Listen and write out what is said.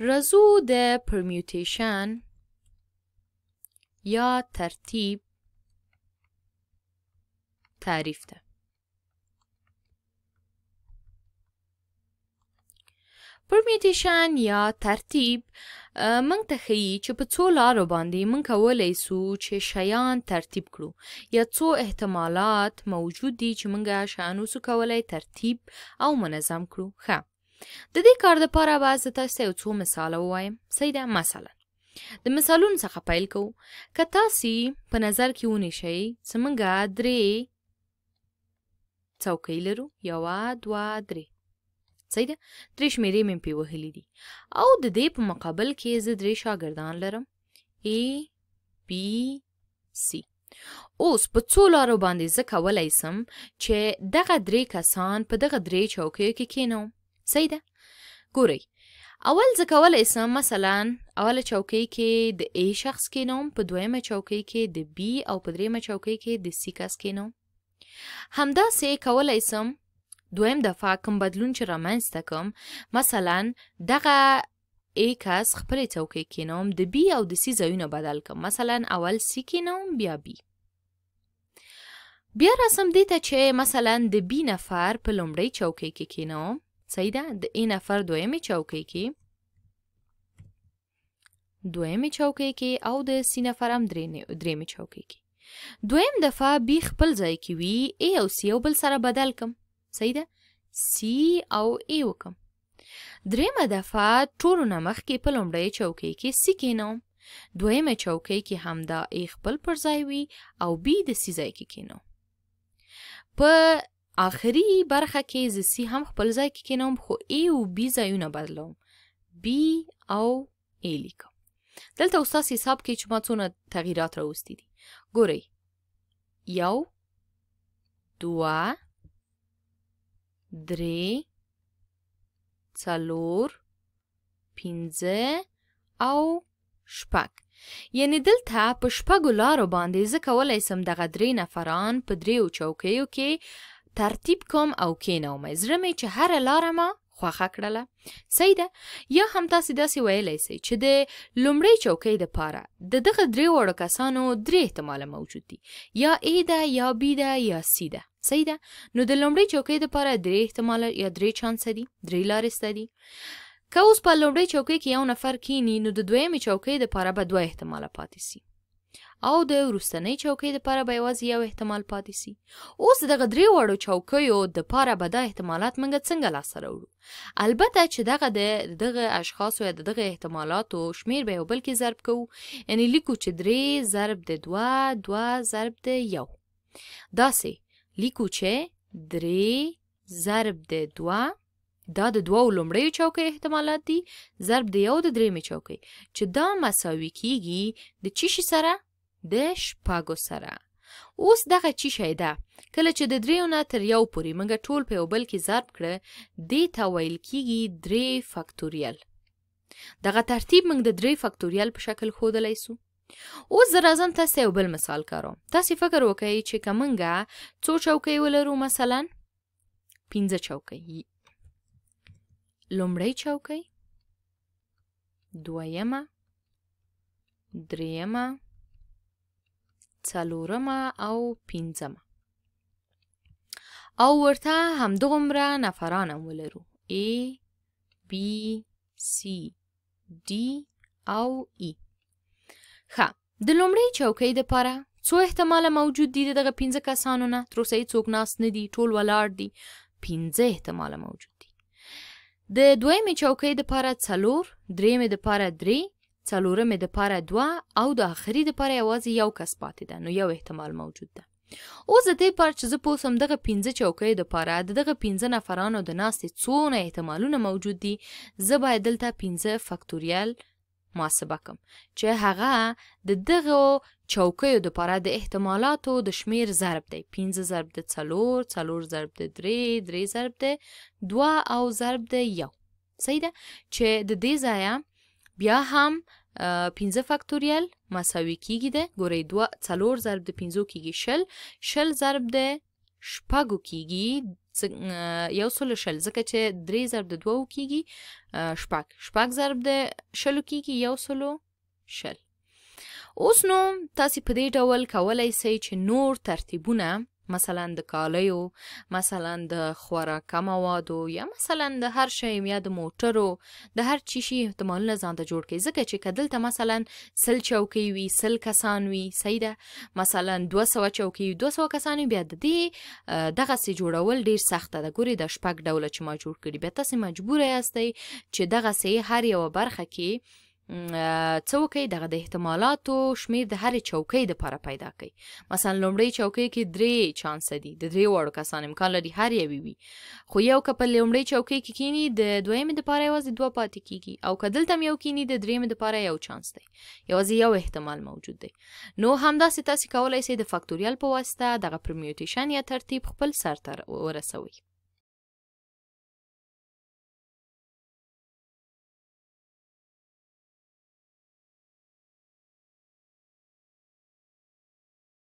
رزو د پرمیوټیشن یا ترتیب تعریف ده پرمیوټیشن یا ترتیب موږ ته ښیي چې په څو لارو باندې موږ کولی سو چې شیان ترتیب کړو یا څو احتمالات موجود دي چې موږ شیان وسو کولی ترتیب او منظم کړو ښه د دې کار لپاره به زه تاسو ته یو څو مثال ووایم صحیح ده مثلا د مثالونو څخه پیل کوو که تاسو په نظر کې ونیسئ زمونږ درې څوکۍ لرو یوه دوه درې صحیح ده درې شمیرې مې پې وهلې دي او د دې په مقابل کې زه درې شاګردان لرم A B C اوس په څو لارو باندې زه کولی سم چې دغه درې کسان په دغه درې چوکیو کې کینوم صحیح ده ګورئ اول زه کولی سم مثلا اوله چوکۍ کې د ای شخص کینوم په دویمه چوکۍ کې د بی او په دریمه چوکۍ کې د سی کس کینوم همداسې کولی سم دویم دفعه کوم بدلون چې رامنځته کوم مثلا دغه ای کس خپلې چوکۍ کینوم د بی او د سی ځایونه بدل کوم مثلا اول سی کینوم بیا بی بیا رسم دی ته چې مثلا د بی نفر په لومړۍ چوکۍ کې کینوم Saída د این نفر دویمې چوکۍ کې دویمې چوکۍ کې او د سی نفر هم درې درېمې چوکۍ کې دویم دفعه بی خپل ځای کې وي ای او سی یو بل سره بدل کم صحیح ده سی او ای وکم درېمه دفعه ټولو نه مخکې په لومړۍ چوکۍ کې سی کینوم دویمه چوکۍ کې همدا ای خپل پر ځای وي او بی د سی ځای کې کینو په آخري برخه کې زه سي هم خپل ځای کې کینوم خو A او B ځایونه بدلوم B او A لیکم دلته اوساس حساب کې چې ما څونه تغییرات راوستي دي ګورئ یو دوه درې څلور پنځه او شپږ یعنی دلته په شپږو لارو باندې زه کولی سم دغه درې نفران په دریو چوکیو کې ترتیب کوم او کینوم زړه مې چې هر لاره ما خوخه کړله صحیح ده یا هم تاسو داسې ویلی سئ چې د لومړۍ چوکۍ دپاره د دغه درې وړو کسانو درې احتماله موجود دي یا ای ده یا بی ده یا سی ده صحیح ده نو د لومړۍ چوکۍ دپاره درې احتماله یا درې چانسه دي درې لارې سته دي که اوس په لومړۍ چوکۍ کې یو نفر کینی نو د دویمې چوکۍ دپاره به دوه احتماله پاتې سي او د وروستنۍ چوکۍ دپاره به یوازې یو احتمال پاتې سي اوس دغه درې واړو چوکیو دپاره به دا احتمالات موږ څنګه لاسته راوړو البته چې دغه د دغه اشخاصو یا د دغه احتمالاتو شمیر به یو بل کې ضرب کوو یعنې لیکو چې درې ضرب د دوه دوه ضرب د یو داسې لیکو چې درې ضرب د دوه دا د دوو لومړیو چوکۍ احتمالات دي ضرب د یو د درېمې چوکۍ چې دا مساوي کیږي د چی شي سره د شپږو سره اوس دغه چی شی ده کله چې د دریو نه تر یو پورې موږ ټول په یو بل کې ضرب کړه دې ته ویل کیږي درې فکتوریل دغه ترتیب موږ د درې فکتوریل په شکل ښودلی سو اوس زه راځم تاسې یو بل مثال کاروم تاسې فکر وکئ چې که موږ څو چوکۍ ولرو مثلا پنځه چوکۍ لومړۍ چوکۍ دویمه دریمه څلورمه او پنځمه او ورته همدغومره نفران هم ولرو A B C D او E ښه د لومړۍ چوکۍ دپاره څو احتماله موجود دي دغه پنځه کسانو نه تر اوسه څوک ناست نه دي ټول ولاړ دي پنځه احتماله موجود دي د دویمې چوکۍ دپاره څلور درېمې دپاره درې څلورمې د پاره دوه او د آخري د پاره یوازې یو کس پاتې ده نو یو احتمال موجود ده اوس د دې پر چې زه پوسم دغه 15 چوکۍ د پاره د دغه 15 نفرانو د ناستې څونه احتمالونه موجود دي زه باید دلته 15 فکتوریال محاسبه کوم چې هغه د دغه چوکیو د پاره د احتمالاتو د شمیر ضرب دی 15 ضرب د 4 4 ضرب د 3 3 ضرب د 2 او ضرب د 1 صحیح ده چې د دې ځایه بیا هم 15 فاکتوریل مساوي کیږي د ګورې 2 څلور ضرب د 15 کیږي شل شل ضرب د شپږو کیږي یو سل شل ځکه چې درې ضرب د دوو کیږي شپږ شپږ ضرب د شلو کیږي یو سل شل اوس نو تاسو په دې ډول کولای سئ چې نور ترتیبونه مثلا د کالیو مثلا د خوراکه موادو یا مثلا د هر شی یا د موټرو د هر چی شي احتمالونه ځانته جوړ کړي ځکه چې کدلته مثلا سل چوکۍ وي سل کسان وي صحیح ده مثلا 200 چوکۍ 200 کسان بیا د دې دغه سي جوړول ډیر سخت ده ګوري د شپږ ډول چې ما جوړ کړي بیا تاسو مجبور یاستئ چې دغه سي هر یو برخه کې څه وکړي دغه د احتمالاتو شمیر د هر چوکۍ د لپاره پیدا کړي مثلا لومړی چوکۍ کې درې چانس دي د درې وړو کسان امکان لري هر یو وي خو یو که په لومړی چوکۍ کې کینی د دویم د لپاره یوازې دوه پاتې کیږي او کدل تم یو کینی د دریم د لپاره یو چانس دی یوازې یو احتمال موجود دی نو همداسې تاسو کولای شئ د فاکټوریال په واسطه دغه پرمیوټیشن یا ترتیب خپل سر ته ورسوي